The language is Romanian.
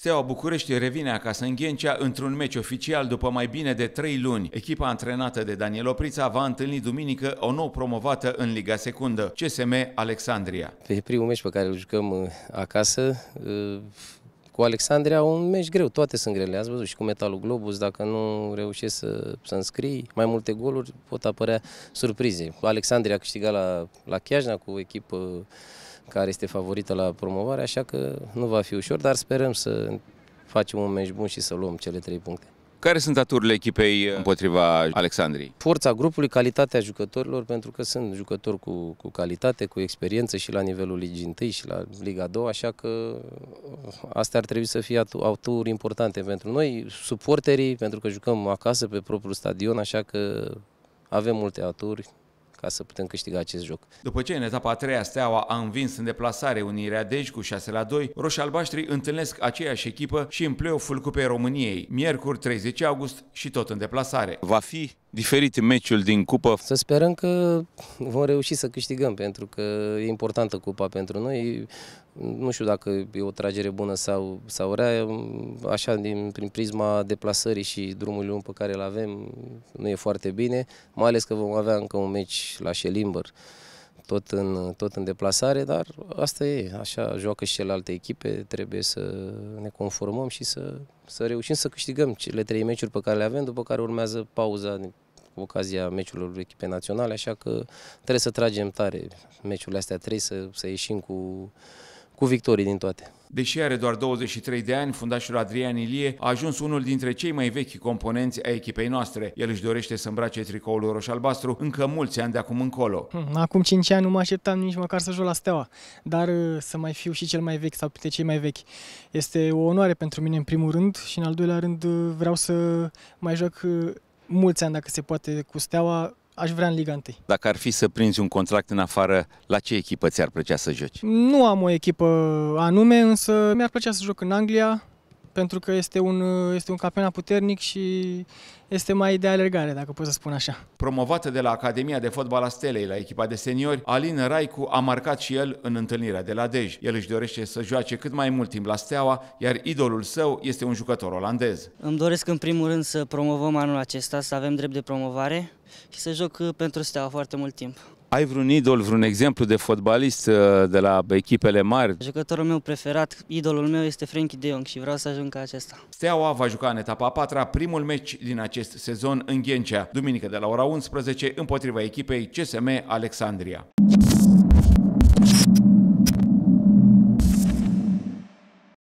Steaua București revine acasă în Ghencea într-un meci oficial după mai bine de 3 luni. Echipa antrenată de Daniel Oprița va întâlni duminică o nou promovată în Liga Secundă, CSM Alexandria. Pe primul meci pe care îl jucăm uh, acasă, uh, cu Alexandria un meci greu, toate sunt grele, ați văzut și cu Metalul Globus, dacă nu reușești să, să înscrii mai multe goluri, pot apărea surprize. Alexandria a câștigat la, la Chiajna cu echipă care este favorită la promovare, așa că nu va fi ușor, dar sperăm să facem un meci bun și să luăm cele trei puncte. Care sunt aturile echipei împotriva Alexandrii? Forța grupului, calitatea jucătorilor, pentru că sunt jucători cu, cu calitate, cu experiență și la nivelul Ligii 1 și la Liga 2, așa că astea ar trebui să fie aturi importante pentru noi, suporterii, pentru că jucăm acasă pe propriul stadion, așa că avem multe aturi ca să putem câștiga acest joc. După ce în etapa a treia Steaua a învins în deplasare Unirea Deci cu 6 la 2, roșalbaștrii întâlnesc aceeași echipă și în play-off-ul Cupei României, miercuri 30 august și tot în deplasare. Va fi Diferit meciul din cupă. Să sperăm că vom reuși să câștigăm, pentru că e importantă cupa pentru noi. Nu știu dacă e o tragere bună sau, sau rea, așa din, prin prisma deplasării și drumului lung pe care îl avem, nu e foarte bine, mai ales că vom avea încă un meci la Șelimbăr tot în, tot în deplasare, dar asta e, așa joacă și celelalte echipe, trebuie să ne conformăm și să, să reușim să câștigăm cele trei meciuri pe care le avem, după care urmează pauza cu ocazia meciurilor echipe naționale, așa că trebuie să tragem tare meciurile astea trei, să, să ieșim cu, cu victorii din toate. Deși are doar 23 de ani, fundașul Adrian Ilie a ajuns unul dintre cei mai vechi componenți a echipei noastre. El își dorește să îmbrace tricoul roșu-albastru încă mulți ani de acum încolo. Hm, acum 5 ani nu mă așteptam nici măcar să joc la Steaua, dar uh, să mai fiu și cel mai vechi sau printre cei mai vechi. Este o onoare pentru mine în primul rând și în al doilea rând uh, vreau să mai joc uh, mulți ani, dacă se poate, cu Steaua aș vrea în Liga 1. Dacă ar fi să prinzi un contract în afară, la ce echipă ți-ar plăcea să joci? Nu am o echipă anume, însă mi-ar plăcea să joc în Anglia, pentru că este un, este un campionat puternic și este mai de alergare, dacă pot să spun așa. Promovată de la Academia de Fotbal a Stelei la echipa de seniori, Alin Raicu a marcat și el în întâlnirea de la Dej. El își dorește să joace cât mai mult timp la Steaua, iar idolul său este un jucător olandez. Îmi doresc în primul rând să promovăm anul acesta, să avem drept de promovare și să joc uh, pentru Steaua foarte mult timp. Ai vreun idol, vreun exemplu de fotbalist uh, de la echipele mari? Jucătorul meu preferat, idolul meu este Frankie de Jong și vreau să ajung ca acesta. Steaua va juca în etapa a patra primul meci din acest sezon în Ghencea, duminică de la ora 11 împotriva echipei CSM Alexandria.